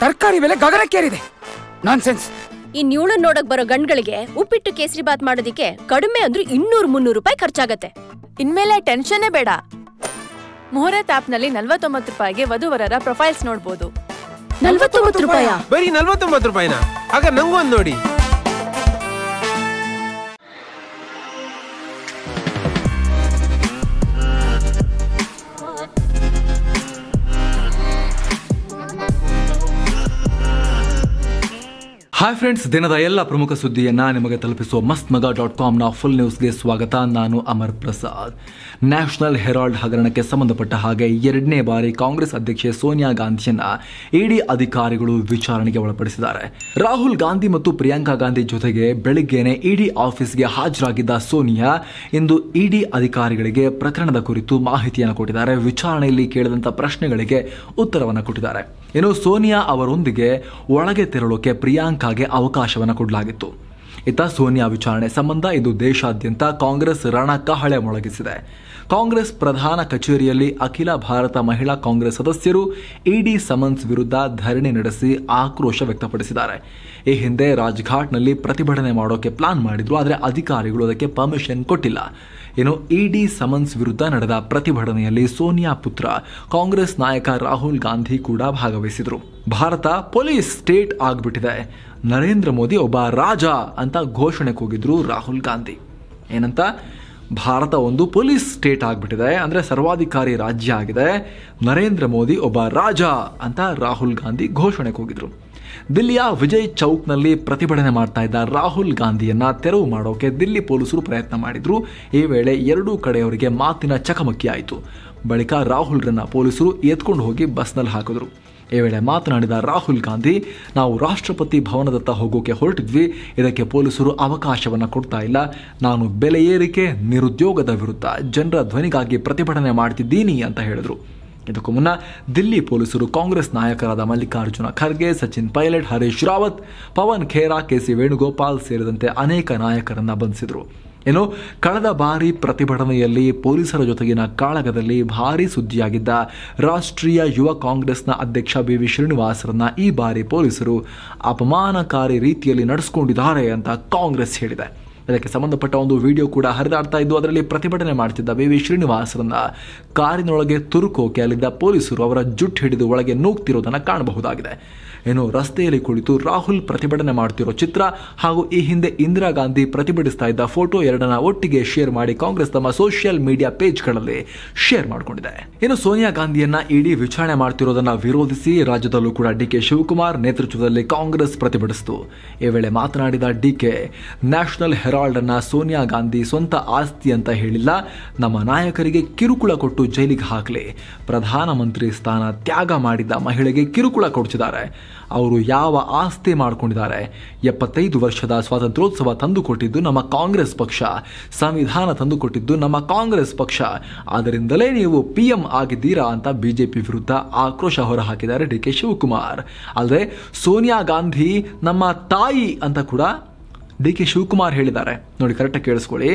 ತರಕಾರಿ ಬೆಲೆ ಗಗನಕ್ಕೇರಿದೆ ಈ ನ್ಯೂಳನ್ ನೋಡಕ್ ಬರೋ ಗಂಡ್ಗಳಿಗೆ ಉಪ್ಪಿಟ್ಟು ಕೇಸರಿ ಬಾತ್ ಮಾಡೋದಿಕ್ಕೆ ಕಡಿಮೆ ಅಂದ್ರೆ ಇನ್ನೂರು ಮುನ್ನೂರು ರೂಪಾಯಿ ಖರ್ಚಾಗತ್ತೆ ಇನ್ಮೇಲೆ ಟೆನ್ಷನ್ನೇ ಬೇಡ ಮೊಹರತ್ ಆಪ್ ನಲ್ಲಿ ನಲ್ವತ್ತೊಂಬತ್ತು ರೂಪಾಯಿಗೆ ವಧುವರರ ಪ್ರೊಫೈಲ್ಸ್ ನೋಡ್ಬೋದು ನಲ್ವತ್ತೊಂಬತ್ತು ರೂಪಾಯಿ ಬರೀ ನಲ್ವತ್ತೊಂಬತ್ತು ರೂಪಾಯಿನ ಆಗ ನಂಗೊಂದು ನೋಡಿ ಹಾಯ್ ಫ್ರೆಂಡ್ಸ್ ದಿನದ ಎಲ್ಲ ಪ್ರಮುಖ ಸುದ್ದಿಯನ್ನ ನಿಮಗೆ ತಲುಪಿಸುವ ಮಸ್ತ್ ಮಗ ಡಾಟ್ ಕಾಮ್ನ ಫುಲ್ ನ್ಯೂಸ್ಗೆ ಸ್ವಾಗತ ನಾನು ಅಮರ್ ಪ್ರಸಾದ್ ನ್ಯಾಷನಲ್ ಹೆರಾಲ್ಡ್ ಹಗರಣಕ್ಕೆ ಸಂಬಂಧಪಟ್ಟ ಹಾಗೆ ಎರಡನೇ ಬಾರಿ ಕಾಂಗ್ರೆಸ್ ಅಧ್ಯಕ್ಷೆ ಸೋನಿಯಾ ಗಾಂಧಿಯನ್ನ ಇಡಿ ಅಧಿಕಾರಿಗಳು ವಿಚಾರಣೆಗೆ ಒಳಪಡಿಸಿದ್ದಾರೆ ರಾಹುಲ್ ಗಾಂಧಿ ಮತ್ತು ಪ್ರಿಯಾಂಕಾ ಗಾಂಧಿ ಜೊತೆಗೆ ಬೆಳಿಗ್ಗೆನೆ ಇಡಿ ಆಫೀಸ್ಗೆ ಹಾಜರಾಗಿದ್ದ ಸೋನಿಯಾ ಇಂದು ಇಡಿ ಅಧಿಕಾರಿಗಳಿಗೆ ಪ್ರಕರಣದ ಕುರಿತು ಮಾಹಿತಿಯನ್ನು ಕೊಟ್ಟಿದ್ದಾರೆ ವಿಚಾರಣೆಯಲ್ಲಿ ಕೇಳಿದಂಥ ಪ್ರಶ್ನೆಗಳಿಗೆ ಉತ್ತರವನ್ನು ಕೊಟ್ಟಿದ್ದಾರೆ ಏನು ಸೋನಿಯಾ ಅವರೊಂದಿಗೆ ಒಳಗೆ ತೆರಳೋಕೆ ಪ್ರಿಯಾಂಕಾಗೆ ಅವಕಾಶವನ್ನು ಕೊಡಲಾಗಿತ್ತು ಇತ್ತ ಸೋನಿಯಾ ವಿಚಾರಣೆ ಸಂಬಂಧ ಇದು ದೇಶಾದ್ಯಂತ ಕಾಂಗ್ರೆಸ್ ರಣಕಹಳೆ ಮೊಳಗಿಸಿದೆ ಕಾಂಗ್ರೆಸ್ ಪ್ರಧಾನ ಕಚೇರಿಯಲ್ಲಿ ಅಖಿಲ ಭಾರತ ಮಹಿಳಾ ಕಾಂಗ್ರೆಸ್ ಸದಸ್ಯರು ಇಡಿ ಸಮನ್ಸ್ ವಿರುದ್ಧ ಧರಣಿ ನಡೆಸಿ ಆಕ್ರೋಶ ವ್ಯಕ್ತಪಡಿಸಿದ್ದಾರೆ ಈ ಹಿಂದೆ ರಾಜ್ಘಾಟ್ನಲ್ಲಿ ಪ್ರತಿಭಟನೆ ಮಾಡೋಕೆ ಪ್ಲಾನ್ ಮಾಡಿದ್ರು ಆದರೆ ಅಧಿಕಾರಿಗಳು ಅದಕ್ಕೆ ಪರ್ಮಿಷನ್ ಕೊಟ್ಟಿಲ್ಲ ಏನು ಇಡಿ ಸಮನ್ಸ್ ವಿರುದ್ಧ ನಡೆದ ಪ್ರತಿಭಟನೆಯಲ್ಲಿ ಸೋನಿಯಾ ಪುತ್ರ ಕಾಂಗ್ರೆಸ್ ನಾಯಕ ರಾಹುಲ್ ಗಾಂಧಿ ಕೂಡ ಭಾಗವಹಿಸಿದರು ಭಾರತ ಪೊಲೀಸ್ ಸ್ಟೇಟ್ ಆಗ್ಬಿಟ್ಟಿದೆ ನರೇಂದ್ರ ಮೋದಿ ಒಬ್ಬ ರಾಜ ಅಂತ ಘೋಷಣೆ ಕೂಗಿದ್ರು ರಾಹುಲ್ ಗಾಂಧಿ ಏನಂತ ಭಾರತ ಒಂದು ಪೊಲೀಸ್ ಸ್ಟೇಟ್ ಆಗಿಬಿಟ್ಟಿದೆ ಅಂದರೆ ಸರ್ವಾಧಿಕಾರಿ ರಾಜ್ಯ ಆಗಿದೆ ನರೇಂದ್ರ ಮೋದಿ ಒಬ್ಬ ರಾಜ ಅಂತ ರಾಹುಲ್ ಗಾಂಧಿ ಘೋಷಣೆ ಕೂಗಿದ್ರು ದಿಲ್ಲಿಯ ವಿಜಯ್ ಚೌಕ್ ನಲ್ಲಿ ಪ್ರತಿಭಟನೆ ಮಾಡ್ತಾ ಇದ್ದ ರಾಹುಲ್ ಗಾಂಧಿಯನ್ನ ತೆರವು ಮಾಡೋಕೆ ದಿಲ್ಲಿ ಪೊಲೀಸರು ಪ್ರಯತ್ನ ಮಾಡಿದ್ರು ಈ ವೇಳೆ ಎರಡೂ ಕಡೆಯವರಿಗೆ ಮಾತಿನ ಚಕಮಕಿ ಆಯಿತು ಬಳಿಕ ರಾಹುಲ್ರನ್ನ ಪೊಲೀಸರು ಎತ್ಕೊಂಡು ಹೋಗಿ ಬಸ್ನಲ್ಲಿ ಹಾಕಿದ್ರು ಈ ವೇಳೆ ಮಾತನಾಡಿದ ರಾಹುಲ್ ಗಾಂಧಿ ನಾವು ರಾಷ್ಟ್ರಪತಿ ಭವನದತ್ತ ಹೋಗೋಕೆ ಹೊರಟಿದ್ವಿ ಇದಕ್ಕೆ ಪೊಲೀಸರು ಅವಕಾಶವನ್ನು ಕೊಡ್ತಾ ಇಲ್ಲ ನಾನು ಬೆಲೆ ಏರಿಕೆ ನಿರುದ್ಯೋಗದ ವಿರುದ್ಧ ಜನರ ಧ್ವನಿಗಾಗಿ ಪ್ರತಿಭಟನೆ ಮಾಡ್ತಿದ್ದೀನಿ ಅಂತ ಹೇಳಿದ್ರು ಇದಕ್ಕೂ ಮುನ್ನ ದಿಲ್ಲಿ ಪೊಲೀಸರು ಕಾಂಗ್ರೆಸ್ ನಾಯಕರಾದ ಮಲ್ಲಿಕಾರ್ಜುನ ಖರ್ಗೆ ಸಚಿನ್ ಪೈಲಟ್ ಹರೀಶ್ ರಾವತ್ ಪವನ್ ಖೇರಾ ಕೆ ಸಿ ವೇಣುಗೋಪಾಲ್ ಸೇರಿದಂತೆ ಅನೇಕ ನಾಯಕರನ್ನು ಬಂಧಿಸಿದರು ಏನು ಕಳೆದ ಬಾರಿ ಪ್ರತಿಭಟನೆಯಲ್ಲಿ ಪೊಲೀಸರ ಜೊತೆಗಿನ ಕಾಳಗದಲ್ಲಿ ಭಾರೀ ಸುದ್ದಿಯಾಗಿದ್ದ ರಾಷ್ಟ್ರೀಯ ಯುವ ಕಾಂಗ್ರೆಸ್ನ ಅಧ್ಯಕ್ಷ ಬಿ ವಿ ಶ್ರೀನಿವಾಸರನ್ನ ಈ ಬಾರಿ ಪೊಲೀಸರು ಅಪಮಾನಕಾರಿ ರೀತಿಯಲ್ಲಿ ನಡೆಸಿಕೊಂಡಿದ್ದಾರೆ ಅಂತ ಕಾಂಗ್ರೆಸ್ ಹೇಳಿದೆ ಇದಕ್ಕೆ ಸಂಬಂಧಪಟ್ಟ ಒಂದು ವಿಡಿಯೋ ಕೂಡ ಹರಿದಾಡ್ತಾ ಇದ್ದು ಅದರಲ್ಲಿ ಪ್ರತಿಭಟನೆ ಮಾಡ್ತಿದ್ದ ವಿ ವಿ ಶ್ರೀನಿವಾಸರನ್ನ ಕಾರಿನೊಳಗೆ ತುರುಕೋಕೆ ಅಲ್ಲಿದ್ದ ಪೊಲೀಸರು ಅವರ ಜುಟ್ಟು ಹಿಡಿದು ಒಳಗೆ ನೂಕ್ತಿರೋದನ್ನು ಕಾಣಬಹುದಾಗಿದೆ ಏನು ರಸ್ತೆಯಲ್ಲಿ ಕುಳಿತು ರಾಹುಲ್ ಪ್ರತಿಭಟನೆ ಮಾಡುತ್ತಿರೋ ಚಿತ್ರ ಹಾಗೂ ಈ ಹಿಂದೆ ಇಂದಿರಾ ಗಾಂಧಿ ಪ್ರತಿಭಟಿಸ್ತಾ ಇದ್ದ ಫೋಟೋ ಎರಡನ್ನ ಒಟ್ಟಿಗೆ ಶೇರ್ ಮಾಡಿ ಕಾಂಗ್ರೆಸ್ ತಮ್ಮ ಸೋಷಿಯಲ್ ಮೀಡಿಯಾ ಪೇಜ್ಗಳಲ್ಲಿ ಶೇರ್ ಮಾಡಿಕೊಂಡಿದೆ ಏನು ಸೋನಿಯಾ ಗಾಂಧಿಯನ್ನ ಇಡೀ ವಿಚಾರಣೆ ಮಾಡ್ತಿರೋದನ್ನ ವಿರೋಧಿಸಿ ರಾಜ್ಯದಲ್ಲೂ ಕೂಡ ಡಿ ಕೆ ಶಿವಕುಮಾರ್ ನೇತೃತ್ವದಲ್ಲಿ ಕಾಂಗ್ರೆಸ್ ಪ್ರತಿಭಟಿಸಿತು ಈ ವೇಳೆ ಮಾತನಾಡಿದ ಡಿಕೆ ನ್ಯಾಷನಲ್ ಹೆರಾಲ್ಡ್ ಅನ್ನ ಸೋನಿಯಾ ಗಾಂಧಿ ಸ್ವಂತ ಆಸ್ತಿ ಅಂತ ಹೇಳಿಲ್ಲ ನಮ್ಮ ನಾಯಕರಿಗೆ ಕಿರುಕುಳ ಕೊಟ್ಟು ಜೈಲಿಗೆ ಹಾಕಲಿ ಪ್ರಧಾನಮಂತ್ರಿ ಸ್ಥಾನ ತ್ಯಾಗ ಮಾಡಿದ ಮಹಿಳೆಗೆ ಕಿರುಕುಳ ಕೊಡಿಸಿದ್ದಾರೆ ಅವರು ಯಾವ ಆಸ್ತಿ ಮಾಡಿಕೊಂಡಿದ್ದಾರೆ ಎಪ್ಪತ್ತೈದು ವರ್ಷದ ಸ್ವಾತಂತ್ರ್ಯೋತ್ಸವ ತಂದುಕೊಟ್ಟಿದ್ದು ನಮ್ಮ ಕಾಂಗ್ರೆಸ್ ಪಕ್ಷ ಸಂವಿಧಾನ ತಂದುಕೊಟ್ಟಿದ್ದು ನಮ್ಮ ಕಾಂಗ್ರೆಸ್ ಪಕ್ಷ ಆದ್ದರಿಂದಲೇ ನೀವು ಪಿ ಎಂ ಆಗಿದ್ದೀರಾ ಅಂತ ಬಿಜೆಪಿ ವಿರುದ್ಧ ಆಕ್ರೋಶ ಹೊರಹಾಕಿದ್ದಾರೆ ಡಿ ಕೆ ಶಿವಕುಮಾರ್ ಅಲ್ಲದೆ ಸೋನಿಯಾ ಗಾಂಧಿ ನಮ್ಮ ತಾಯಿ ಅಂತ ಕೂಡ ಡಿ ಕೆ ಶಿವಕುಮಾರ್ ಹೇಳಿದ್ದಾರೆ ನೋಡಿ ಕರೆಕ್ಟಾಗಿ ಕೇಳಿಸ್ಕೊಳ್ಳಿ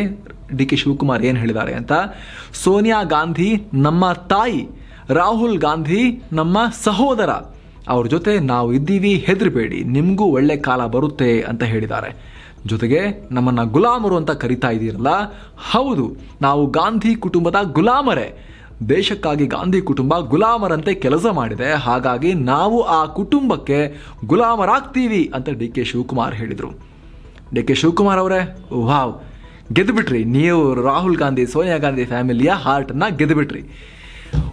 ಡಿ ಕೆ ಶಿವಕುಮಾರ್ ಏನು ಹೇಳಿದ್ದಾರೆ ಅಂತ ಸೋನಿಯಾ ಗಾಂಧಿ ನಮ್ಮ ತಾಯಿ ರಾಹುಲ್ ಗಾಂಧಿ ನಮ್ಮ ಸಹೋದರ ಅವ್ರ ಜೊತೆ ನಾವು ಇದ್ದೀವಿ ಹೆದರಬೇಡಿ ನಿಮಗೂ ಒಳ್ಳೆ ಕಾಲ ಬರುತ್ತೆ ಅಂತ ಹೇಳಿದ್ದಾರೆ ಜೊತೆಗೆ ನಮ್ಮನ್ನು ಗುಲಾಮರು ಅಂತ ಕರಿತಾ ಇದ್ದೀರಲ್ಲ ಹೌದು ನಾವು ಗಾಂಧಿ ಕುಟುಂಬದ ಗುಲಾಮರೇ ದೇಶಕ್ಕಾಗಿ ಗಾಂಧಿ ಕುಟುಂಬ ಗುಲಾಮರಂತೆ ಕೆಲಸ ಮಾಡಿದೆ ಹಾಗಾಗಿ ನಾವು ಆ ಕುಟುಂಬಕ್ಕೆ ಗುಲಾಮರಾಗ್ತೀವಿ ಅಂತ ಡಿ ಕೆ ಶಿವಕುಮಾರ್ ಹೇಳಿದರು ಡಿ ಕೆ ಶಿವಕುಮಾರ್ ಅವರೇ ವಾವ್ ಗೆದ್ದುಬಿಟ್ರಿ ನೀವು ರಾಹುಲ್ ಗಾಂಧಿ ಸೋನಿಯಾ ಗಾಂಧಿ ಫ್ಯಾಮಿಲಿಯ ಹಾರ್ಟನ್ನು ಗೆದ್ದುಬಿಟ್ರಿ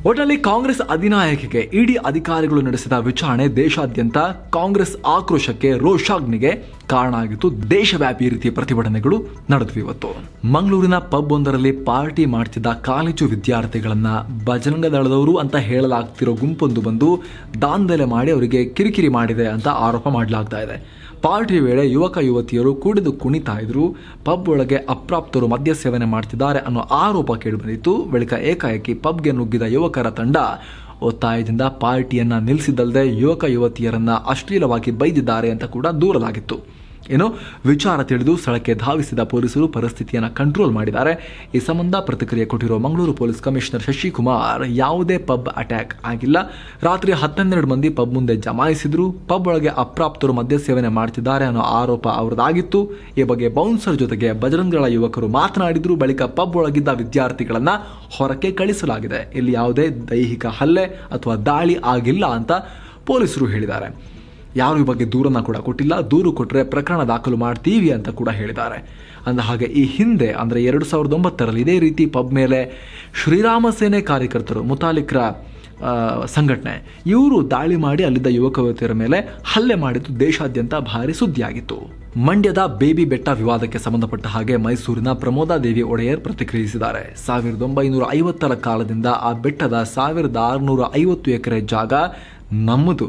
ಒಟ್ನಲ್ಲಿ ಕಾಂಗ್ರೆಸ್ ಅಧಿನಾಯಕಿಗೆ ಇಡಿ ಅಧಿಕಾರಿಗಳು ನಡೆಸಿದ ವಿಚಾರಣೆ ದೇಶಾದ್ಯಂತ ಕಾಂಗ್ರೆಸ್ ಆಕ್ರೋಶಕ್ಕೆ ರೋಷಾಗ್ನಿಗೆ ಕಾರಣ ಆಗಿತ್ತು ದೇಶವ್ಯಾಪಿ ರೀತಿಯ ಪ್ರತಿಭಟನೆಗಳು ನಡೆದ್ವಿ ಇವತ್ತು ಮಂಗಳೂರಿನ ಪಬ್ ಒಂದರಲ್ಲಿ ಪಾರ್ಟಿ ಮಾಡ್ತಿದ್ದ ಕಾಲೇಜು ವಿದ್ಯಾರ್ಥಿಗಳನ್ನ ಬಜರಂಗ ದಳದವರು ಅಂತ ಹೇಳಲಾಗ್ತಿರೋ ಗುಂಪೊಂದು ಬಂದು ದಾಂಧಲೆ ಮಾಡಿ ಅವರಿಗೆ ಕಿರಿಕಿರಿ ಮಾಡಿದೆ ಅಂತ ಆರೋಪ ಮಾಡಲಾಗ್ತಾ ಇದೆ ಪಾರ್ಟಿ ವೇಳೆ ಯುವಕ ಯುವತಿಯರು ಕುಡಿದು ಕುಣಿತಾ ಇದ್ರು ಪಬ್ ಒಳಗೆ ಅಪ್ರಾಪ್ತರು ಮದ್ಯ ಸೇವನೆ ಮಾಡ್ತಿದ್ದಾರೆ ಅನ್ನೋ ಆರೋಪ ಕೇಳಿಬಂದಿತ್ತು ಬಳಿಕ ಏಕಾಏಕಿ ಪಬ್ಗೆ ನುಗ್ಗಿದ ಯುವಕರ ತಂಡ ಒತ್ತಾಯದಿಂದ ಪಾರ್ಟಿಯನ್ನ ನಿಲ್ಲಿಸಿದ್ದಲ್ಲದೆ ಯುವಕ ಯುವತಿಯರನ್ನ ಅಶ್ಲೀಲವಾಗಿ ಬೈದಿದ್ದಾರೆ ಅಂತ ಕೂಡ ದೂರಲಾಗಿತ್ತು ಏನು ವಿಚಾರ ತಿಳಿದು ಸ್ಥಳಕ್ಕೆ ಧಾವಿಸಿದ ಪೊಲೀಸರು ಪರಿಸ್ಥಿತಿಯನ್ನು ಕಂಟ್ರೋಲ್ ಮಾಡಿದ್ದಾರೆ ಈ ಸಂಬಂಧ ಪ್ರತಿಕ್ರಿಯೆ ಕೊಟ್ಟಿರುವ ಮಂಗಳೂರು ಪೊಲೀಸ್ ಕಮಿಷನರ್ ಶಶಿಕುಮಾರ್ ಯಾವುದೇ ಪಬ್ ಅಟ್ಯಾಕ್ ಆಗಿಲ್ಲ ರಾತ್ರಿ ಹತ್ತನ್ನೆರಡು ಮಂದಿ ಪಬ್ ಮುಂದೆ ಜಮಾಯಿಸಿದ್ರು ಪಬ್ ಒಳಗೆ ಅಪ್ರಾಪ್ತರು ಮದ್ಯ ಸೇವನೆ ಮಾಡ್ತಿದ್ದಾರೆ ಅನ್ನೋ ಆರೋಪ ಅವರದಾಗಿತ್ತು ಈ ಬಗ್ಗೆ ಬೌನ್ಸರ್ ಜೊತೆಗೆ ಬಜರಂಗಗಳ ಯುವಕರು ಮಾತನಾಡಿದ್ರು ಬಳಿಕ ಪಬ್ ಒಳಗಿದ್ದ ವಿದ್ಯಾರ್ಥಿಗಳನ್ನು ಹೊರಕ್ಕೆ ಕಳಿಸಲಾಗಿದೆ ಇಲ್ಲಿ ಯಾವುದೇ ದೈಹಿಕ ಹಲ್ಲೆ ಅಥವಾ ದಾಳಿ ಆಗಿಲ್ಲ ಅಂತ ಪೊಲೀಸರು ಹೇಳಿದ್ದಾರೆ ಯಾರು ಈ ಬಗ್ಗೆ ದೂರನ್ನು ಕೂಡ ಕೊಟ್ಟಿಲ್ಲ ದೂರು ಕೊಟ್ಟರೆ ಪ್ರಕರಣ ದಾಖಲು ಮಾಡ್ತೀವಿ ಅಂತ ಕೂಡ ಹೇಳಿದ್ದಾರೆ ಅಂದ ಹಾಗೆ ಈ ಹಿಂದೆ ಅಂದರೆ ಎರಡು ಸಾವಿರದ ಒಂಬತ್ತರಲ್ಲಿ ಇದೇ ರೀತಿ ಪಬ್ ಮೇಲೆ ಶ್ರೀರಾಮ ಸೇನೆ ಕಾರ್ಯಕರ್ತರು ಮುತಾಲಿಕ್ರ ಸಂಘಟನೆ ಇವರು ದಾಳಿ ಮಾಡಿ ಅಲ್ಲಿದ್ದ ಯುವಕ ಯುವತಿಯರ ಮೇಲೆ ಹಲ್ಲೆ ಮಾಡಿದ್ದು ದೇಶಾದ್ಯಂತ ಭಾರಿ ಸುದ್ದಿಯಾಗಿತ್ತು ಮಂಡ್ಯದ ಬೇಬಿ ಬೆಟ್ಟ ವಿವಾದಕ್ಕೆ ಸಂಬಂಧಪಟ್ಟ ಹಾಗೆ ಮೈಸೂರಿನ ಪ್ರಮೋದಾ ದೇವಿ ಒಡೆಯರ್ ಪ್ರತಿಕ್ರಿಯಿಸಿದ್ದಾರೆ ಸಾವಿರದ ಒಂಬೈನೂರ ಐವತ್ತರ ಕಾಲದಿಂದ ಆ ಬೆಟ್ಟದ ಸಾವಿರದ ಆರುನೂರ ಐವತ್ತು ಎಕರೆ ಜಾಗ ನಮ್ಮದು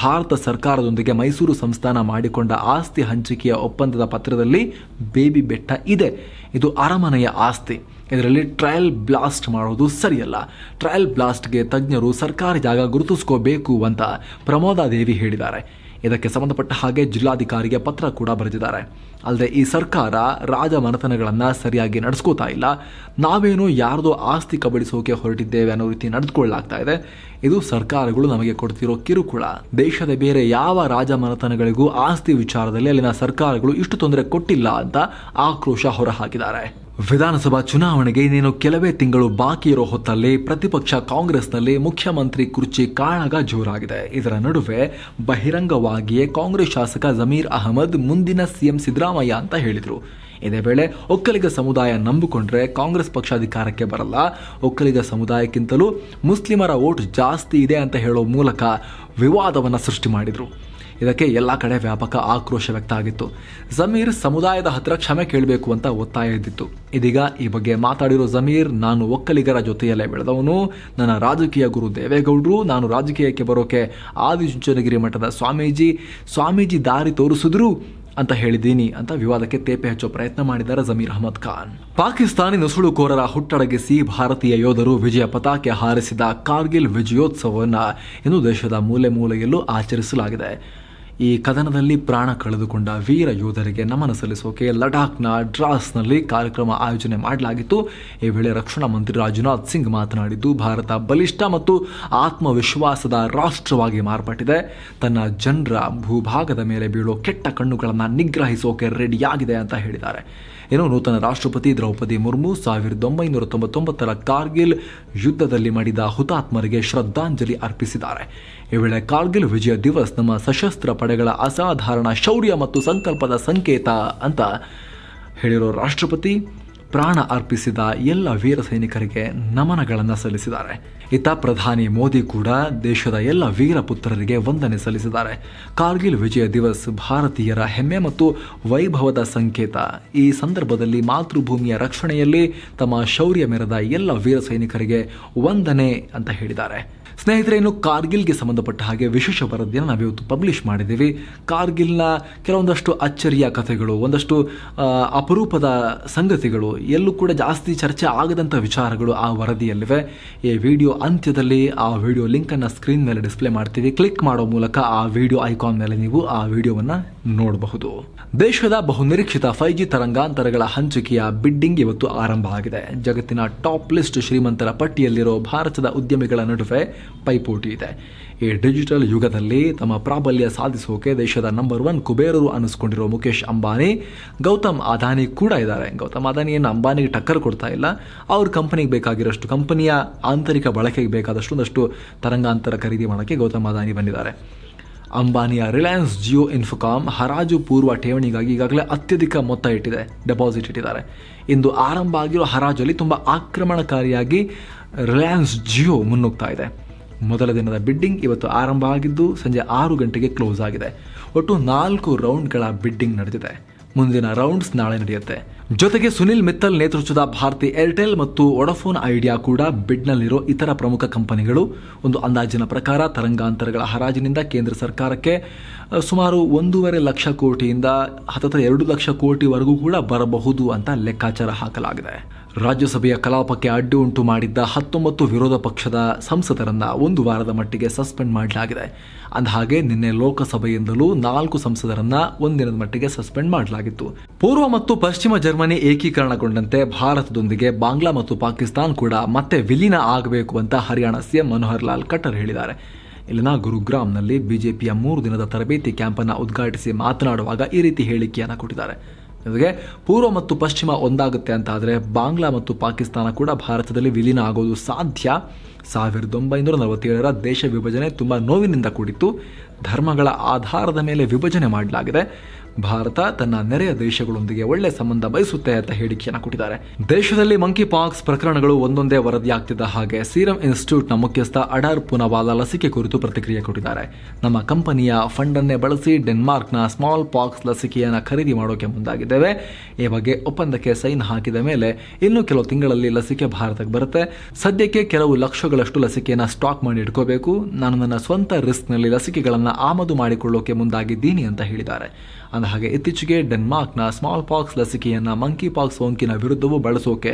ಭಾರತ ಸರ್ಕಾರದೊಂದಿಗೆ ಮೈಸೂರು ಸಂಸ್ಥಾನ ಮಾಡಿಕೊಂಡ ಆಸ್ತಿ ಹಂಚಿಕೆಯ ಒಪ್ಪಂದದ ಪತ್ರದಲ್ಲಿ ಬೇಬಿ ಬೆಟ್ಟ ಇದೆ ಇದು ಅರಮನೆಯ ಆಸ್ತಿ ಇದರಲ್ಲಿ ಟ್ರಯಲ್ ಬ್ಲಾಸ್ಟ್ ಮಾಡೋದು ಸರಿಯಲ್ಲ ಟ್ರಯಲ್ ಬ್ಲಾಸ್ಟ್ಗೆ ತಜ್ಞರು ಸರ್ಕಾರಿ ಜಾಗ ಗುರುತಿಸ್ಕೋಬೇಕು ಅಂತ ಪ್ರಮೋದಾದೇವಿ ಹೇಳಿದ್ದಾರೆ ಇದಕ್ಕೆ ಸಂಬಂಧಪಟ್ಟ ಹಾಗೆ ಜಿಲ್ಲಾಧಿಕಾರಿಗೆ ಪತ್ರ ಕೂಡ ಬರೆದಿದ್ದಾರೆ ಅಲ್ಲದೆ ಈ ಸರ್ಕಾರ ರಾಜ ರಾಜಮನೆತನಗಳನ್ನು ಸರಿಯಾಗಿ ನಡೆಸ್ಕೋತಾ ಇಲ್ಲ ನಾವೇನು ಯಾರ್ದು ಆಸ್ತಿ ಕಬಳಿಸೋಕೆ ಹೊರಟಿದ್ದೇವೆ ಅನ್ನೋ ರೀತಿ ನಡೆದುಕೊಳ್ಳಲಾಗ್ತಾ ಇದೆ ಇದು ಸರ್ಕಾರಗಳು ನಮಗೆ ಕೊಡ್ತಿರೋ ಕಿರುಕುಳ ದೇಶದ ಬೇರೆ ಯಾವ ರಾಜ ರಾಜಮನೆತನಗಳಿಗೂ ಆಸ್ತಿ ವಿಚಾರದಲ್ಲಿ ಅಲ್ಲಿನ ಸರ್ಕಾರಗಳು ಇಷ್ಟು ತೊಂದರೆ ಕೊಟ್ಟಿಲ್ಲ ಅಂತ ಆಕ್ರೋಶ ಹೊರಹಾಕಿದ್ದಾರೆ ವಿಧಾನಸಭಾ ಚುನಾವಣೆಗೆ ಇನ್ನೇನು ಕೆಲವೇ ತಿಂಗಳು ಬಾಕಿ ಇರೋ ಹೊತ್ತಲ್ಲಿ ಪ್ರತಿಪಕ್ಷ ಕಾಂಗ್ರೆಸ್ನಲ್ಲಿ ಮುಖ್ಯಮಂತ್ರಿ ಕುರ್ಚಿ ಕಾಳಗ ಜೋರಾಗಿದೆ ಇದರ ನಡುವೆ ಬಹಿರಂಗವಾಗಿಯೇ ಕಾಂಗ್ರೆಸ್ ಶಾಸಕ ಜಮೀರ್ ಅಹಮದ್ ಮುಂದಿನ ಸಿಎಂ ಸಿದ್ದರಾಮಯ್ಯ ಅಂತ ಹೇಳಿದರು ಇದೇ ವೇಳೆ ಒಕ್ಕಲಿಗ ಸಮುದಾಯ ನಂಬಿಕೊಂಡ್ರೆ ಕಾಂಗ್ರೆಸ್ ಪಕ್ಷ ಅಧಿಕಾರಕ್ಕೆ ಬರಲ್ಲ ಒಕ್ಕಲಿಗ ಸಮುದಾಯಕ್ಕಿಂತಲೂ ಮುಸ್ಲಿಮರ ವೋಟ್ ಜಾಸ್ತಿ ಇದೆ ಅಂತ ಹೇಳೋ ಮೂಲಕ ವಿವಾದವನ್ನು ಸೃಷ್ಟಿ ಮಾಡಿದರು ಇದಕ್ಕೆ ಎಲ್ಲ ಕಡೆ ವ್ಯಾಪಕ ಆಕ್ರೋಶ ವ್ಯಕ್ತ ಆಗಿತ್ತು ಜಮೀರ್ ಸಮುದಾಯದ ಹತ್ತಿರ ಕ್ಷಮೆ ಕೇಳಬೇಕು ಅಂತ ಒತ್ತಾಯ ಇದ್ದಿತ್ತು ಇದೀಗ ಈ ಬಗ್ಗೆ ಮಾತಾಡಿರೋ ಜಮೀರ್ ನಾನು ಒಕ್ಕಲಿಗರ ಜೊತೆಯಲ್ಲೇ ಬೆಳೆದವನು ನನ್ನ ರಾಜಕೀಯ ಗುರು ದೇವೇಗೌಡರು ನಾನು ರಾಜಕೀಯಕ್ಕೆ ಬರೋಕೆ ಆದಿಚುಂಚನಗಿರಿ ಮಠದ ಸ್ವಾಮೀಜಿ ಸ್ವಾಮೀಜಿ ದಾರಿ ತೋರಿಸಿದ್ರು ಅಂತ ಹೇಳಿದ್ದೀನಿ ಅಂತ ವಿವಾದಕ್ಕೆ ತೇಪೆ ಹಚ್ಚೋ ಪ್ರಯತ್ನ ಮಾಡಿದ್ದಾರೆ ಜಮೀರ್ ಅಹಮದ್ ಖಾನ್ ಪಾಕಿಸ್ತಾನಿ ನುಸುಳುಕೋರರ ಹುಟ್ಟಡಗಿಸಿ ಭಾರತೀಯ ಯೋಧರು ವಿಜಯ ಪತಾಕೆ ಹಾರಿಸಿದ ಕಾರ್ಗಿಲ್ ವಿಜಯೋತ್ಸವವನ್ನು ಇನ್ನು ದೇಶದ ಮೂಲೆ ಮೂಲೆಯಲ್ಲೂ ಆಚರಿಸಲಾಗಿದೆ ಈ ಕದನದಲ್ಲಿ ಪ್ರಾಣ ಕಳೆದುಕೊಂಡ ವೀರ ಯೋಧರಿಗೆ ನಮನ ಸಲ್ಲಿಸೋಕೆ ಲಡಾಖ್ನ ಡ್ರಾಸ್ನಲ್ಲಿ ಕಾರ್ಯಕ್ರಮ ಆಯೋಜನೆ ಮಾಡಲಾಗಿತ್ತು ಈ ವೇಳೆ ರಕ್ಷಣಾ ಮಂತ್ರಿ ರಾಜನಾಥ್ ಸಿಂಗ್ ಮಾತನಾಡಿದ್ದು ಭಾರತ ಬಲಿಷ್ಠ ಮತ್ತು ಆತ್ಮವಿಶ್ವಾಸದ ರಾಷ್ಟ್ರವಾಗಿ ಮಾರ್ಪಟ್ಟಿದೆ ತನ್ನ ಜನರ ಭೂಭಾಗದ ಮೇಲೆ ಬೀಳೋ ಕೆಟ್ಟ ಕಣ್ಣುಗಳನ್ನು ನಿಗ್ರಹಿಸೋಕೆ ರೆಡಿಯಾಗಿದೆ ಅಂತ ಹೇಳಿದ್ದಾರೆ ಏನು ನೂತನ ರಾಷ್ಟ್ರಪತಿ ದ್ರೌಪದಿ ಮುರ್ಮು ಸಾವಿರದ ಒಂಬೈನೂರ ತೊಂಬತ್ತೊಂಬತ್ತರ ಕಾರ್ಗಿಲ್ ಯುದ್ಧದಲ್ಲಿ ಮಾಡಿದ ಹುತಾತ್ಮರಿಗೆ ಶ್ರದ್ಧಾಂಜಲಿ ಅರ್ಪಿಸಿದ್ದಾರೆ ಈ ವೇಳೆ ಕಾರ್ಗಿಲ್ ವಿಜಯ ದಿವಸ್ ನಮ್ಮ ಸಶಸ್ತ್ರ ಪಡೆಗಳ ಅಸಾಧಾರಣ ಶೌರ್ಯ ಮತ್ತು ಸಂಕಲ್ಪದ ಸಂಕೇತ ಅಂತ ಹೇಳಿರೋ ರಾಷ್ಟ್ರಪತಿ ಪ್ರಾಣ ಅರ್ಪಿಸಿದ ಎಲ್ಲ ವೀರ ಸೈನಿಕರಿಗೆ ನಮನಗಳನ್ನು ಸಲ್ಲಿಸಿದ್ದಾರೆ ಇತ್ತ ಪ್ರಧಾನಿ ಮೋದಿ ಕೂಡ ದೇಶದ ಎಲ್ಲ ವೀರ ಪುತ್ರರಿಗೆ ವಂದನೆ ಸಲ್ಲಿಸಿದ್ದಾರೆ ಕಾರ್ಗಿಲ್ ವಿಜಯ ದಿವಸ್ ಭಾರತೀಯರ ಹೆಮ್ಮೆ ಮತ್ತು ವೈಭವದ ಸಂಕೇತ ಈ ಸಂದರ್ಭದಲ್ಲಿ ಮಾತೃಭೂಮಿಯ ರಕ್ಷಣೆಯಲ್ಲಿ ತಮ್ಮ ಶೌರ್ಯ ಮೆರೆದ ಎಲ್ಲ ವೀರ ಸೈನಿಕರಿಗೆ ವಂದನೆ ಅಂತ ಹೇಳಿದ್ದಾರೆ ಸ್ನೇಹಿತರೆ ಇನ್ನು ಕಾರ್ಗಿಲ್ಗೆ ಸಂಬಂಧಪಟ್ಟ ಹಾಗೆ ವಿಶೇಷ ವರದಿಯನ್ನು ನಾವಿವತ್ತು ಪಬ್ಲಿಷ್ ಮಾಡಿದ್ದೀವಿ ಕಾರ್ಗಿಲ್ನ ಕೆಲವೊಂದಷ್ಟು ಅಚ್ಚರಿಯ ಕಥೆಗಳು ಒಂದಷ್ಟು ಅಪರೂಪದ ಸಂಗತಿಗಳು ಎಲ್ಲೂ ಕೂಡ ಜಾಸ್ತಿ ಚರ್ಚೆ ಆಗದಂಥ ವಿಚಾರಗಳು ಆ ವರದಿಯಲ್ಲಿವೆ ಈ ವಿಡಿಯೋ ಅಂತ್ಯದಲ್ಲಿ ಆ ವಿಡಿಯೋ ಲಿಂಕನ್ನು ಸ್ಕ್ರೀನ್ ಮೇಲೆ ಡಿಸ್ಪ್ಲೇ ಮಾಡ್ತೀವಿ ಕ್ಲಿಕ್ ಮಾಡೋ ಮೂಲಕ ಆ ವಿಡಿಯೋ ಐಕಾನ್ ಮೇಲೆ ನೀವು ಆ ವಿಡಿಯೋವನ್ನು ನೋಡಬಹುದು ದೇಶದ ಬಹುನಿರೀಕ್ಷಿತ ಫೈವ್ ಜಿ ತರಂಗಾಂತರಗಳ ಹಂಚಿಕೆಯ ಬಿಡ್ಡಿಂಗ್ ಇವತ್ತು ಆರಂಭ ಆಗಿದೆ ಜಗತ್ತಿನ ಟಾಪ್ ಲಿಸ್ಟ್ ಶ್ರೀಮಂತರ ಪಟ್ಟಿಯಲ್ಲಿರೋ ಭಾರತದ ಉದ್ಯಮಿಗಳ ನಡುವೆ ಪೈಪೋಟಿ ಇದೆ ಈ ಡಿಜಿಟಲ್ ಯುಗದಲ್ಲಿ ತಮ್ಮ ಪ್ರಾಬಲ್ಯ ಸಾಧಿಸೋಕೆ ದೇಶದ ನಂಬರ್ ಒನ್ ಕುಬೇರರು ಅನಿಸ್ಕೊಂಡಿರೋ ಮುಖೇಶ್ ಅಂಬಾನಿ ಗೌತಮ್ ಅದಾನಿ ಕೂಡ ಇದ್ದಾರೆ ಗೌತಮ್ ಅದಾನಿ ಏನು ಅಂಬಾನಿಗೆ ಟಕ್ಕರ್ ಕೊಡ್ತಾ ಇಲ್ಲ ಅವ್ರ ಕಂಪನಿಗೆ ಬೇಕಾಗಿರೋಷ್ಟು ಕಂಪನಿಯ ಆಂತರಿಕ ಬಳಕೆಗೆ ಬೇಕಾದಷ್ಟು ಒಂದಷ್ಟು ತರಂಗಾಂತರ ಖರೀದಿ ಮಾಡೋಕ್ಕೆ ಗೌತಮ್ ಅದಾನಿ ಬಂದಿದ್ದಾರೆ ಅಂಬಾನಿಯ ರಿಲಯನ್ಸ್ ಜಿಯೋ ಇನ್ಫೋಕಾಮ್ ಹರಾಜು ಪೂರ್ವ ಠೇವಣಿಗಾಗಿ ಈಗಾಗಲೇ ಅತ್ಯಧಿಕ ಮೊತ್ತ ಇಟ್ಟಿದೆ ಡೆಪಾಸಿಟ್ ಇಟ್ಟಿದ್ದಾರೆ ಇಂದು ಆರಂಭ ಆಗಿರೋ ಹರಾಜಲ್ಲಿ ತುಂಬ ಆಕ್ರಮಣಕಾರಿಯಾಗಿ ರಿಲಯನ್ಸ್ ಜಿಯೋ ಮುನ್ನುಗ್ತಾ ಇದೆ ಮೊದಲ ದಿನದ ಬಿಡ್ಡಿಂಗ್ ಇವತ್ತು ಆರಂಭ ಆಗಿದ್ದು ಸಂಜೆ ಆರು ಗಂಟೆಗೆ ಕ್ಲೋಸ್ ಆಗಿದೆ ಒಟ್ಟು ನಾಲ್ಕು ರೌಂಡ್ಗಳ ಬಿಡ್ಡಿಂಗ್ ನಡೆದಿದೆ ಮುಂದಿನ ರೌಂಡ್ಸ್ ನಾಳೆ ನಡೆಯುತ್ತೆ ಜೊತೆಗೆ ಸುನಿಲ್ ಮಿತ್ತಲ್ ನೇತೃತ್ವದ ಭಾರತಿ ಏರ್ಟೆಲ್ ಮತ್ತು ವೊಡಫೋನ್ ಐಡಿಯಾ ಕೂಡ ಬಿಡ್ನಲ್ಲಿರೋ ಇತರ ಪ್ರಮುಖ ಕಂಪನಿಗಳು ಒಂದು ಅಂದಾಜಿನ ಪ್ರಕಾರ ತರಂಗಾಂತರಗಳ ಹರಾಜಿನಿಂದ ಕೇಂದ್ರ ಸರ್ಕಾರಕ್ಕೆ ಸುಮಾರು ಒಂದೂವರೆ ಲಕ್ಷ ಕೋಟಿಯಿಂದ ಹತ್ತಿರ ಎರಡು ಲಕ್ಷ ಕೋಟಿವರೆಗೂ ಕೂಡ ಬರಬಹುದು ಅಂತ ಲೆಕ್ಕಾಚಾರ ಹಾಕಲಾಗಿದೆ ರಾಜ್ಯಸಭೆಯ ಕಲಾಪಕ್ಕೆ ಅಡ್ಡಿ ಉಂಟು ಮಾಡಿದ್ದ ಹತ್ತೊಂಬತ್ತು ವಿರೋಧ ಪಕ್ಷದ ಸಂಸದರನ್ನು ಒಂದು ವಾರದ ಮಟ್ಟಿಗೆ ಸಸ್ಪೆಂಡ್ ಮಾಡಲಾಗಿದೆ ಅಂದಹಾಗೆ ನಿನ್ನೆ ಲೋಕಸಭೆಯಿಂದಲೂ ನಾಲ್ಕು ಸಂಸದರನ್ನ ಒಂದಿನದ ಮಟ್ಟಿಗೆ ಸಸ್ಪೆಂಡ್ ಮಾಡಲಾಗಿತ್ತು ಪೂರ್ವ ಮತ್ತು ಪಶ್ಚಿಮ ಜರ್ಮನಿ ಏಕೀಕರಣಗೊಂಡಂತೆ ಭಾರತದೊಂದಿಗೆ ಬಾಂಗ್ಲಾ ಮತ್ತು ಪಾಕಿಸ್ತಾನ್ ಕೂಡ ಮತ್ತೆ ವಿಲೀನ ಆಗಬೇಕು ಅಂತ ಹರಿಯಾಣ ಸಿಎಂ ಮನೋಹರ್ ಲಾಲ್ ಖಟ್ಟರ್ ಹೇಳಿದ್ದಾರೆ ಇಲ್ಲಿನ ಗುರುಗ್ರಾಮ್ನಲ್ಲಿ ಬಿಜೆಪಿಯ ಮೂರು ದಿನದ ತರಬೇತಿ ಕ್ಯಾಂಪನ್ನು ಉದ್ಘಾಟಿಸಿ ಮಾತನಾಡುವಾಗ ಈ ರೀತಿ ಹೇಳಿಕೆಯನ್ನು ಕೊಟ್ಟಿದ್ದಾರೆ ಜೊತೆಗೆ ಪೂರ್ವ ಮತ್ತು ಪಶ್ಚಿಮ ಒಂದಾಗುತ್ತೆ ಅಂತ ಆದರೆ ಬಾಂಗ್ಲಾ ಮತ್ತು ಪಾಕಿಸ್ತಾನ ಕೂಡ ಭಾರತದಲ್ಲಿ ವಿಲೀನ ಆಗೋದು ಸಾಧ್ಯ ಸಾವಿರದ ಒಂಬೈನೂರ ನಲವತ್ತೇಳರ ದೇಶ ವಿಭಜನೆ ತುಂಬ ನೋವಿನಿಂದ ಕೂಡಿತ್ತು ಧರ್ಮಗಳ ಆಧಾರದ ಮೇಲೆ ವಿಭಜನೆ ಮಾಡಲಾಗಿದೆ ಭಾರತ ತನ್ನ ನೆರೆಯ ದೇಶಗಳೊಂದಿಗೆ ಒಳ್ಳೆ ಸಂಬಂಧ ಬಯಸುತ್ತೆ ಅಂತ ಹೇಳಿಕೆಯನ್ನು ಕೊಟ್ಟಿದ್ದಾರೆ ದೇಶದಲ್ಲಿ ಮಂಕಿ ಪಾಕ್ಸ್ ಪ್ರಕರಣಗಳು ಒಂದೊಂದೇ ವರದಿಯಾಗ್ತಿದ್ದ ಹಾಗೆ ಸೀರಂ ಇನ್ಸ್ಟಿಟ್ಯೂಟ್ ನ ಮುಖ್ಯಸ್ಥ ಅಡಾರ್ ಪುನವಾಲ ಲಸಿಕೆ ಕುರಿತು ಪ್ರತಿಕ್ರಿಯೆ ಕೊಟ್ಟಿದ್ದಾರೆ ನಮ್ಮ ಕಂಪನಿಯ ಫಂಡ್ ಅನ್ನೇ ಬಳಸಿ ಡೆನ್ಮಾರ್ಕ್ನ ಸ್ಮಾಲ್ ಪಾಕ್ಸ್ ಲಸಿಕೆಯನ್ನು ಖರೀದಿ ಮಾಡೋಕೆ ಮುಂದಾಗಿದ್ದೇವೆ ಈ ಬಗ್ಗೆ ಒಪ್ಪಂದಕ್ಕೆ ಸೈನ್ ಹಾಕಿದ ಮೇಲೆ ಇನ್ನು ಕೆಲವು ತಿಂಗಳಲ್ಲಿ ಲಸಿಕೆ ಭಾರತಕ್ಕೆ ಬರುತ್ತೆ ಸದ್ಯಕ್ಕೆ ಕೆಲವು ಲಕ್ಷಗಳಷ್ಟು ಲಸಿಕೆಯನ್ನ ಸ್ಟಾಕ್ ಮಾಡಿ ಇಟ್ಕೋಬೇಕು ನಾನು ನನ್ನ ಸ್ವಂತ ರಿಸ್ಕ್ನಲ್ಲಿ ಲಸಿಕೆಗಳನ್ನು ಆಮದು ಮಾಡಿಕೊಳ್ಳೋಕೆ ಮುಂದಾಗಿದ್ದೀನಿ ಅಂತ ಹೇಳಿದ್ದಾರೆ ಅಂದ ಹಾಗೆ ಇತ್ತೀಚೆಗೆ ಡೆನ್ಮಾರ್ಕ್ನ ಸ್ಮಾಲ್ ಪಾಕ್ಸ್ ಲಸಿಕೆಯನ್ನ ಮಂಕಿ ಪಾಕ್ಸ್ ಸೋಂಕಿನ ವಿರುದ್ಧವೂ ಬಳಸೋಕೆ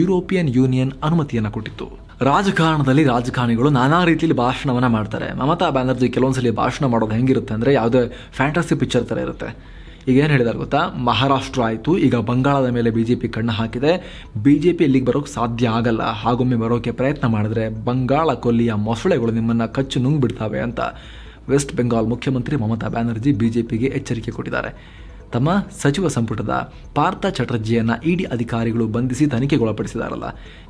ಯುರೋಪಿಯನ್ ಯೂನಿಯನ್ ಅನುಮತಿಯನ್ನು ಕೊಟ್ಟಿತ್ತು ರಾಜಕಾರಣದಲ್ಲಿ ರಾಜಕಾರಣಿಗಳು ನಾನಾ ರೀತಿಯಲ್ಲಿ ಭಾಷಣವನ್ನ ಮಾಡ್ತಾರೆ ಮಮತಾ ಬ್ಯಾನರ್ಜಿ ಕೆಲವೊಂದ್ಸಲಿ ಭಾಷಣ ಮಾಡೋದು ಹೆಂಗಿರುತ್ತೆ ಅಂದ್ರೆ ಯಾವುದೇ ಫ್ಯಾಂಟಸಿ ಪಿಕ್ಚರ್ ತರ ಇರುತ್ತೆ ಈಗ ಏನು ಹೇಳಿದಾರೆ ಗೊತ್ತಾ ಮಹಾರಾಷ್ಟ್ರ ಆಯಿತು ಈಗ ಬಂಗಾಳದ ಮೇಲೆ ಬಿ ಜೆ ಪಿ ಕಣ್ಣು ಹಾಕಿದೆ ಬಿ ಜೆ ಪಿ ಇಲ್ಲಿಗೆ ಬರೋಕ್ಕೆ ಸಾಧ್ಯ ಆಗಲ್ಲ ಹಾಗೊಮ್ಮೆ ಬರೋಕ್ಕೆ ಪ್ರಯತ್ನ ಮಾಡಿದ್ರೆ ಬಂಗಾಳ ಕೊಲ್ಲಿಯ ಮೊಸಳೆಗಳು ನಿಮ್ಮನ್ನು ಕಚ್ಚು ನುಂಗ್ಬಿಡ್ತಾವೆ ಅಂತ ವೆಸ್ಟ್ ಬೆಂಗಾಲ್ ಮುಖ್ಯಮಂತ್ರಿ ಮಮತಾ ಬ್ಯಾನರ್ಜಿ ಬಿಜೆಪಿಗೆ ಎಚ್ಚರಿಕೆ ಕೊಟ್ಟಿದ್ದಾರೆ ತಮ್ಮ ಸಚಿವ ಸಂಪುಟದ ಪಾರ್ಥ ಚಟರ್ಜಿಯನ್ನು ಇಡಿ ಅಧಿಕಾರಿಗಳು ಬಂಧಿಸಿ ತನಿಖೆಗೊಳಪಡಿಸಿದಾರಲ್ಲ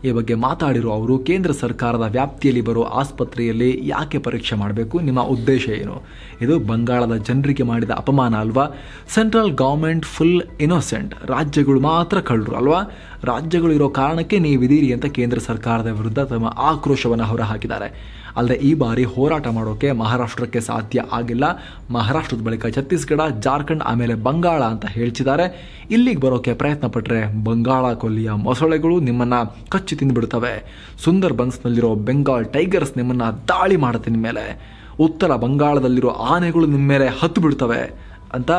ಈ ಬಗ್ಗೆ ಮಾತಾಡಿರುವ ಅವರು ಕೇಂದ್ರ ಸರ್ಕಾರದ ವ್ಯಾಪ್ತಿಯಲ್ಲಿ ಬರೋ ಆಸ್ಪತ್ರೆಯಲ್ಲಿ ಯಾಕೆ ಪರೀಕ್ಷೆ ಮಾಡಬೇಕು ನಿಮ್ಮ ಉದ್ದೇಶ ಏನು ಇದು ಬಂಗಾಳದ ಜನರಿಗೆ ಮಾಡಿದ ಅಪಮಾನ ಅಲ್ವಾ ಸೆಂಟ್ರಲ್ ಗೌರ್ಮೆಂಟ್ ಫುಲ್ ಇನೋಸೆಂಟ್ ರಾಜ್ಯಗಳು ಮಾತ್ರ ಕಳ್ಳರು ಅಲ್ವಾ ರಾಜ್ಯಗಳು ಇರೋ ಕಾರಣಕ್ಕೆ ನೀವಿದ್ದೀರಿ ಅಂತ ಕೇಂದ್ರ ಸರ್ಕಾರದ ವಿರುದ್ಧ ತಮ್ಮ ಆಕ್ರೋಶವನ್ನು ಹೊರಹಾಕಿದ್ದಾರೆ ಅಲ್ಲದೆ ಈ ಬಾರಿ ಹೋರಾಟ ಮಾಡೋಕ್ಕೆ ಮಹಾರಾಷ್ಟ್ರಕ್ಕೆ ಸಾಧ್ಯ ಆಗಿಲ್ಲ ಮಹಾರಾಷ್ಟ್ರದ ಬಳಿಕ ಛತ್ತೀಸ್ಗಢ ಜಾರ್ಖಂಡ್ ಆಮೇಲೆ ಬಂಗಾಳ ಅಂತ ಹೇಳ್ತಿದ್ದಾರೆ ಇಲ್ಲಿಗೆ ಬರೋಕ್ಕೆ ಪ್ರಯತ್ನ ಪಟ್ಟರೆ ಬಂಗಾಳ ಕೊಲ್ಲಿಯ ಮೊಸಳೆಗಳು ನಿಮ್ಮನ್ನು ಕಚ್ಚಿ ತಿಂದುಬಿಡ್ತವೆ ಸುಂದರ್ ಬನ್ಸ್ನಲ್ಲಿರೋ ಬೆಂಗಾಲ್ ಟೈಗರ್ಸ್ ನಿಮ್ಮನ್ನು ದಾಳಿ ಮಾಡುತ್ತೆ ನಿಮ್ಮ ಮೇಲೆ ಉತ್ತರ ಬಂಗಾಳದಲ್ಲಿರೋ ಆನೆಗಳು ನಿಮ್ಮ ಮೇಲೆ ಹತ್ತು ಬಿಡ್ತವೆ ಅಂತ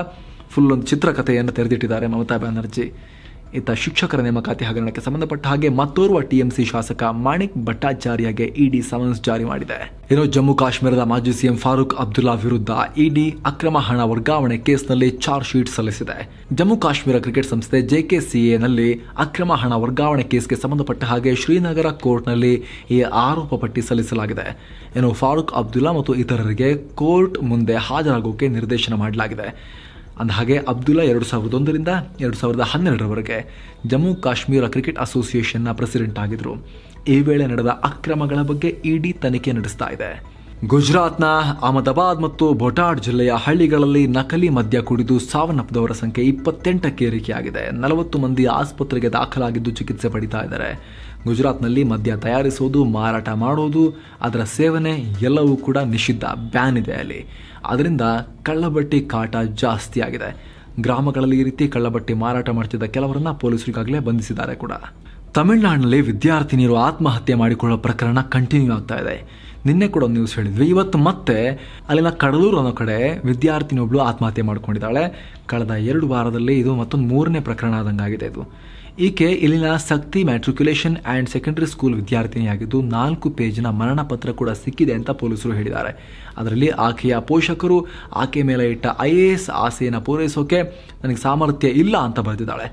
ಫುಲ್ ಒಂದು ಚಿತ್ರಕಥೆಯನ್ನು ತೆರೆದಿಟ್ಟಿದ್ದಾರೆ ಮಮತಾ ಬ್ಯಾನರ್ಜಿ ಇತ್ತ ಶಿಕ್ಷಕರ ನೇಮಕಾತಿ ಹಗರಣಕ್ಕೆ ಸಂಬಂಧಪಟ್ಟ ಹಾಗೆ ಮತ್ತೋರ್ವ ಟಿಎಂಸಿ ಶಾಸಕ ಮಾಣಿಕ್ ಭಟ್ಟಾಚಾರ್ಯಗೆ ಇಡಿ ಸಮನ್ಸ್ ಜಾರಿ ಮಾಡಿದೆ ಇನ್ನು ಜಮ್ಮು ಕಾಶ್ಮೀರದ ಮಾಜಿ ಸಿಎಂ ಫಾರೂಕ್ ಅಬ್ದುಲ್ಲಾ ವಿರುದ್ಧ ಇಡಿ ಅಕ್ರಮ ಹಣ ವರ್ಗಾವಣೆ ಕೇಸ್ನಲ್ಲಿ ಚಾರ್ಜ್ ಶೀಟ್ ಸಲ್ಲಿಸಿದೆ ಜಮ್ಮು ಕಾಶ್ಮೀರ ಕ್ರಿಕೆಟ್ ಸಂಸ್ಥೆ ಜೆಕೆಸಿಎನಲ್ಲಿ ಅಕ್ರಮ ಹಣ ವರ್ಗಾವಣೆ ಕೇಸ್ಗೆ ಸಂಬಂಧಪಟ್ಟ ಹಾಗೆ ಶ್ರೀನಗರ ಕೋರ್ಟ್ನಲ್ಲಿ ಈ ಆರೋಪ ಪಟ್ಟಿ ಸಲ್ಲಿಸಲಾಗಿದೆ ಇನ್ನು ಫಾರೂಕ್ ಅಬ್ದುಲ್ಲಾ ಮತ್ತು ಇತರರಿಗೆ ಕೋರ್ಟ್ ಮುಂದೆ ಹಾಜರಾಗೋಕೆ ನಿರ್ದೇಶನ ಮಾಡಲಾಗಿದೆ ಅಂದಹಾಗೆ ಅಬ್ದುಲ್ಲಾ ಎರಡು ಸಾವಿರದ ಒಂದರಿಂದ ಎರಡು ಸಾವಿರದ ಹನ್ನೆರಡರವರೆಗೆ ಜಮ್ಮು ಕಾಶ್ಮೀರ ಕ್ರಿಕೆಟ್ ಅಸೋಸಿಯೇಷನ್ನ ಪ್ರೆಸಿಡೆಂಟ್ ಆಗಿದ್ದರು ಈ ವೇಳೆ ನಡೆದ ಅಕ್ರಮಗಳ ಬಗ್ಗೆ ಇಡಿ ತನಿಖೆ ನಡೆಸ್ತಾ ಇದೆ ಗುಜರಾತ್ನ ಅಹಮದಾಬಾದ್ ಮತ್ತು ಬೊಟಾಡ್ ಜಿಲ್ಲೆಯ ಹಳ್ಳಿಗಳಲ್ಲಿ ನಕಲಿ ಮದ್ಯ ಕುಡಿದು ಸಾವನ್ನಪ್ಪದವರ ಸಂಖ್ಯೆ ಇಪ್ಪತ್ತೆಂಟಕ್ಕೆ ಏರಿಕೆಯಾಗಿದೆ ನಲವತ್ತು ಮಂದಿ ಆಸ್ಪತ್ರೆಗೆ ದಾಖಲಾಗಿದ್ದು ಚಿಕಿತ್ಸೆ ಪಡಿತಾ ಇದ್ದಾರೆ ಗುಜರಾತ್ನಲ್ಲಿ ಮದ್ಯ ತಯಾರಿಸುವುದು ಮಾರಾಟ ಮಾಡುವುದು ಅದರ ಸೇವನೆ ಎಲ್ಲವೂ ಕೂಡ ನಿಷಿದ್ಧ ಬ್ಯಾನ್ ಇದೆ ಅಲ್ಲಿ ಅದರಿಂದ ಕಳ್ಳಬಟ್ಟಿ ಕಾಟ ಜಾಸ್ತಿ ಆಗಿದೆ ಗ್ರಾಮಗಳಲ್ಲಿ ಈ ರೀತಿ ಕಳ್ಳಬಟ್ಟಿ ಮಾರಾಟ ಮಾಡ್ತಿದ್ದ ಕೆಲವರನ್ನ ಪೊಲೀಸರಿಗಾಗಲೇ ಬಂಧಿಸಿದ್ದಾರೆ ಕೂಡ ತಮಿಳುನಾಡಿನಲ್ಲಿ ವಿದ್ಯಾರ್ಥಿನಿಯರು ಆತ್ಮಹತ್ಯೆ ಮಾಡಿಕೊಳ್ಳುವ ಪ್ರಕರಣ ಕಂಟಿನ್ಯೂ ಆಗ್ತಾ ಇದೆ ನಿನ್ನೆ ಕೂಡ ನ್ಯೂಸ್ ಹೇಳಿದ್ವಿ ಇವತ್ತು ಮತ್ತೆ ಅಲ್ಲಿನ ಕಡಲೂರು ಅನ್ನೋ ಕಡೆ ವಿದ್ಯಾರ್ಥಿನಿಯೊಬ್ಳು ಆತ್ಮಹತ್ಯೆ ಮಾಡ್ಕೊಂಡಿದ್ದಾಳೆ ಕಳೆದ ಎರಡು ವಾರದಲ್ಲಿ ಇದು ಮತ್ತೊಂದು ಮೂರನೇ ಪ್ರಕರಣ ಆದಂಗಾಗಿದೆ ಇದು ಈಕೆ ಇಲ್ಲಿನ Shakti matriculation and secondary school ವಿದ್ಯಾರ್ಥಿನಿಯಾಗಿದ್ದು ನಾಲ್ಕು ಪೇಜ್ನ ಮರಣ ಪತ್ರ ಕೂಡ ಸಿಕ್ಕಿದೆ ಅಂತ ಪೊಲೀಸರು ಹೇಳಿದ್ದಾರೆ ಅದರಲ್ಲಿ ಆಕೆಯ ಪೋಷಕರು ಆಕೆ ಮೇಲೆ ಇಟ್ಟ ಐ ಎ ಎಸ್ ಆಸೆಯನ್ನು ಪೂರೈಸೋಕೆ ನನಗೆ ಸಾಮರ್ಥ್ಯ ಇಲ್ಲ ಅಂತ ಬರೆದಿದ್ದಾಳೆ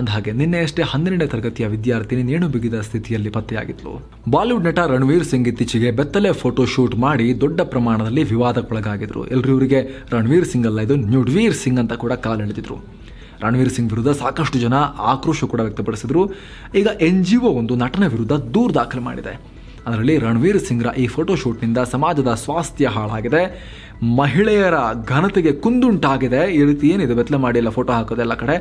ಅಂದಹಾಗೆ ನಿನ್ನೆಯಷ್ಟೇ ಹನ್ನೆರಡನೇ ತರಗತಿಯ ವಿದ್ಯಾರ್ಥಿನಿ ನೇಣು ಬಿಗಿದ ಸ್ಥಿತಿಯಲ್ಲಿ ಪತ್ತೆಯಾಗಿತ್ತು ಬಾಲಿವುಡ್ ನಟ ರಣವೀರ್ ಸಿಂಗ್ ಇತ್ತೀಚೆಗೆ ಬೆತ್ತಲೆ ಫೋಟೋ ಶೂಟ್ ಮಾಡಿ ದೊಡ್ಡ ಪ್ರಮಾಣದಲ್ಲಿ ವಿವಾದಕ್ಕೊಳಗಾಗಿದ್ರು ಎಲ್ಲರೂ ಇವರಿಗೆ ರಣವೀರ್ ಸಿಂಗ್ ಅಲ್ಲ ಇದು ನ್ಯೂಡ್ವೀರ್ ಸಿಂಗ್ ಅಂತ ಕೂಡ ಕಾಲೆಳೆದಿದ್ರು ರಣವೀರ್ ಸಿಂಗ್ ವಿರುದ್ಧ ಸಾಕಷ್ಟು ಜನ ಆಕ್ರೋಶ ಕೂಡ ವ್ಯಕ್ತಪಡಿಸಿದರು ಈಗ ಎನ್ ಜಿ ಒ ಒಂದು ನಟನ ವಿರುದ್ಧ ದೂರು ದಾಖಲು ಮಾಡಿದೆ ಅದರಲ್ಲಿ ರಣವೀರ್ ಸಿಂಗ್ರ ಈ ಫೋಟೋಶೂಟ್ನಿಂದ ಸಮಾಜದ ಸ್ವಾಸ್ಥ್ಯ ಹಾಳಾಗಿದೆ ಮಹಿಳೆಯರ ಘನತೆಗೆ ಕುಂದುಂಟಾಗಿದೆ ಈ ರೀತಿ ಏನಿದೆ ಬೆತ್ತಲೆ ಮಾಡಿಲ್ಲ ಫೋಟೋ ಹಾಕೋದೆಲ್ಲ ಕಡೆ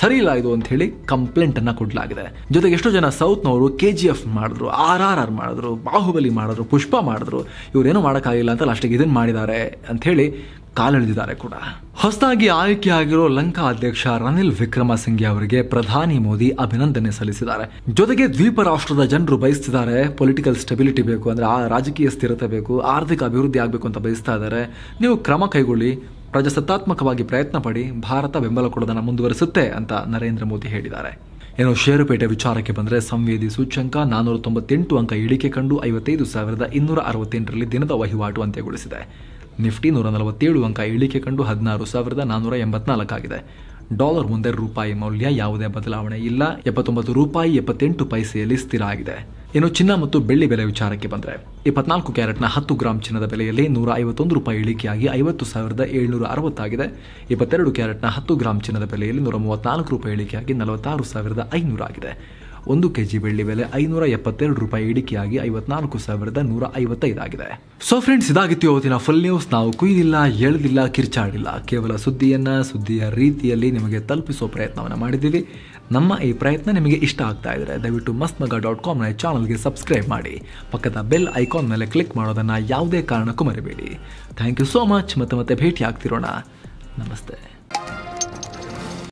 ಸರಿ ಇಲ್ಲ ಇದು ಅಂತ ಹೇಳಿ ಕಂಪ್ಲೇಂಟನ್ನು ಕೊಡಲಾಗಿದೆ ಜೊತೆಗೆ ಎಷ್ಟೋ ಜನ ಸೌತ್ನವರು ಕೆ ಜಿ ಎಫ್ ಮಾಡಿದ್ರು ಆರ್ ಆರ್ ಆರ್ ಮಾಡಿದ್ರು ಬಾಹುಬಲಿ ಮಾಡಿದ್ರು ಪುಷ್ಪ ಮಾಡಿದ್ರು ಇವರೇನು ಮಾಡೋಕ್ಕಾಗಿಲ್ಲ ಅಂತ ಲಾಸ್ಟಿಗೆ ಇದನ್ನು ಮಾಡಿದ್ದಾರೆ ಅಂಥೇಳಿ ಕಾಲೆಳೆದಿದ್ದಾರೆ ಕೂಡ ಹೊಸದಾಗಿ ಆಯ್ಕೆಯಾಗಿರೋ ಲಂಕಾ ಅಧ್ಯಕ್ಷ ರನಿಲ್ ವಿಕ್ರಮಸಿಂಘೆ ಅವರಿಗೆ ಪ್ರಧಾನಿ ಮೋದಿ ಅಭಿನಂದನೆ ಸಲ್ಲಿಸಿದ್ದಾರೆ ಜೊತೆಗೆ ದ್ವೀಪ ರಾಷ್ಟ್ರದ ಜನರು ಬಯಸ್ತಿದ್ದಾರೆ ಪೊಲಿಟಿಕಲ್ ಸ್ಟೆಬಿಲಿಟಿ ಬೇಕು ಅಂದ್ರೆ ಆ ರಾಜಕೀಯ ಸ್ಥಿರತೆ ಬೇಕು ಆರ್ಥಿಕ ಅಭಿವೃದ್ಧಿ ಆಗಬೇಕು ಅಂತ ಬಯಸ್ತಾ ಇದ್ದಾರೆ ನೀವು ಕ್ರಮ ಕೈಗೊಳ್ಳಿ ಪ್ರಜಾಸತ್ತಾತ್ಮಕವಾಗಿ ಪ್ರಯತ್ನ ಪಡಿ ಭಾರತ ಬೆಂಬಲ ಕೊಡೋದನ್ನು ಮುಂದುವರಿಸುತ್ತೆ ಅಂತ ನರೇಂದ್ರ ಮೋದಿ ಹೇಳಿದ್ದಾರೆ ಏನೋ ಷೇರುಪೇಟೆ ವಿಚಾರಕ್ಕೆ ಬಂದರೆ ಸಂವೇದಿ ಸೂಚ್ಯಂಕ ನಾನ್ನೂರ ತೊಂಬತ್ತೆಂಟು ಅಂಕ ಇಳಿಕೆ ಕಂಡು ಐವತ್ತೈದು ಸಾವಿರದ ಇನ್ನೂರ ಅರವತ್ತೆಂಟರಲ್ಲಿ ದಿನದ ವಹಿವಾಟು ಅಂತ್ಯಗೊಳಿಸಿದೆ ನಿಫ್ಟಿ ನೂರ ನಲವತ್ತೇಳು ಅಂಕ ಇಳಿಕೆ ಕಂಡು ಹದಿನಾರು ಸಾವಿರದ ನಾನ್ನೂರ ಎಂಬತ್ನಾಲ್ಕಾಗಿದೆ ಡಾಲರ್ ಮುಂದೆ ರೂಪಾಯಿ ಮೌಲ್ಯ ಯಾವುದೇ ಬದಲಾವಣೆ ಇಲ್ಲ ಎಪ್ಪತ್ತೊಂಬತ್ತು ರೂಪಾಯಿ ಎಪ್ಪತ್ತೆಂಟು ಪೈಸೆಯಲ್ಲಿ ಸ್ಥಿರ ಆಗಿದೆ ಇನ್ನು ಚಿನ್ನ ಮತ್ತು ಬೆಳ್ಳಿ ಬೆಲೆ ವಿಚಾರಕ್ಕೆ ಬಂದರೆ ಇಪ್ಪತ್ನಾಲ್ಕು ಕ್ಯಾರೆಟ್ನ ಹತ್ತು ಗ್ರಾಮ್ ಚಿನ್ನದ ಬೆಲೆಯಲ್ಲಿ ನೂರ ಐವತ್ತೊಂದು ರೂಪಾಯಿ ಇಳಿಕೆಯಾಗಿ ಐವತ್ತು ಸಾವಿರದ ಏಳ್ನೂರ ಅರವತ್ತಾಗಿದೆ ಇಪ್ಪತ್ತೆರಡು ಕ್ಯಾರೆಟ್ನ ಹತ್ತು ಗ್ರಾಮ್ ಚಿನ್ನದ ಬೆಲೆಯಲ್ಲಿ ನೂರ ಮೂವತ್ತ್ನಾಲ್ಕು ರೂಪಾಯಿ ಇಳಿಕೆಯಾಗಿ ನಲವತ್ತಾರು ಸಾವಿರದ ಐನೂರು ಆಗಿದೆ ಒಂದು ಕೆಜಿ ಬೆಳ್ಳಿ ಬೆಲೆ ಐನೂರ ಎಪ್ಪತ್ತೆರಡು ರೂಪಾಯಿ ಇಳಿಕೆಯಾಗಿ ಐವತ್ನಾಲ್ಕು ಸಾವಿರದ ನೂರ ಐವತ್ತೈದಾಗಿದೆ ಸೊ ಫ್ರೆಂಡ್ಸ್ ಇದಾಗಿತ್ತು ಇವತ್ತಿನ ಫುಲ್ ನ್ಯೂಸ್ ನಾವು ಕುಯ್ದಿಲ್ಲ ಎಳೆದಿಲ್ಲ ಕಿರ್ಚಾಡಿಲ್ಲ ಕೇವಲ ಸುದ್ದಿಯನ್ನು ಸುದ್ದಿಯ ರೀತಿಯಲ್ಲಿ ನಿಮಗೆ ತಲುಪಿಸುವ ಪ್ರಯತ್ನವನ್ನು ಮಾಡಿದ್ದೀವಿ ನಮ್ಮ ಈ ಪ್ರಯತ್ನ ನಿಮಗೆ ಇಷ್ಟ ಆಗ್ತಾ ಇದ್ರೆ ದಯವಿಟ್ಟು ಮಸ್ತ್ ಮಗ ಡಾಟ್ ಕಾಮ್ನ ಚಾನಲ್ಗೆ ಸಬ್ಸ್ಕ್ರೈಬ್ ಮಾಡಿ ಪಕ್ಕದ ಬೆಲ್ ಐಕಾನ್ ಮೇಲೆ ಕ್ಲಿಕ್ ಮಾಡೋದನ್ನು ಯಾವುದೇ ಕಾರಣಕ್ಕೂ ಮರಿಬೇಡಿ ಥ್ಯಾಂಕ್ ಯು ಸೋ ಮಚ್ ಮತ್ತೆ ಮತ್ತೆ ಭೇಟಿ ಆಗ್ತಿರೋಣ ನಮಸ್ತೆ